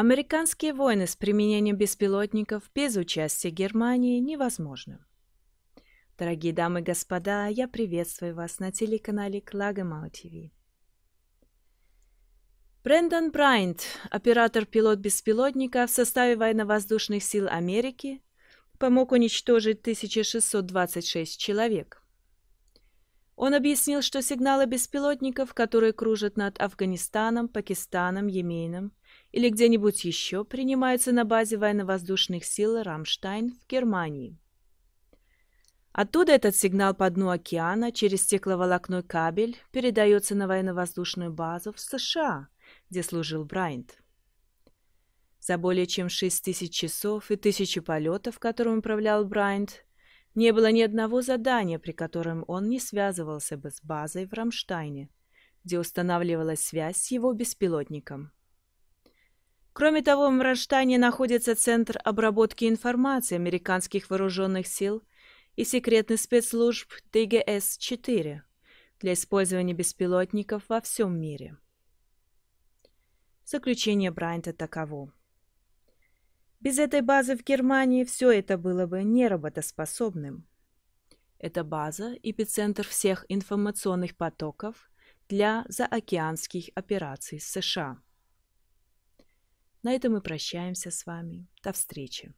Американские войны с применением беспилотников без участия Германии невозможны. Дорогие дамы и господа, я приветствую вас на телеканале Клагемау ТВ. Брэндон Брайант, оператор-пилот беспилотника в составе Военно-воздушных сил Америки, помог уничтожить 1626 человек. Он объяснил, что сигналы беспилотников, которые кружат над Афганистаном, Пакистаном, Йеменом – или где-нибудь еще принимаются на базе военно-воздушных сил «Рамштайн» в Германии. Оттуда этот сигнал по дну океана через стекловолокной кабель передается на военно-воздушную базу в США, где служил Брайант. За более чем 6 тысяч часов и тысячи полетов, которым управлял Брайант, не было ни одного задания, при котором он не связывался бы с базой в Рамштайне, где устанавливалась связь с его беспилотником. Кроме того, в Мраштане находится Центр обработки информации американских вооруженных сил и секретных спецслужб ТГС-4 для использования беспилотников во всем мире. Заключение Брайанта таково. Без этой базы в Германии все это было бы неработоспособным. Это база – эпицентр всех информационных потоков для заокеанских операций США. На этом мы прощаемся с вами. До встречи!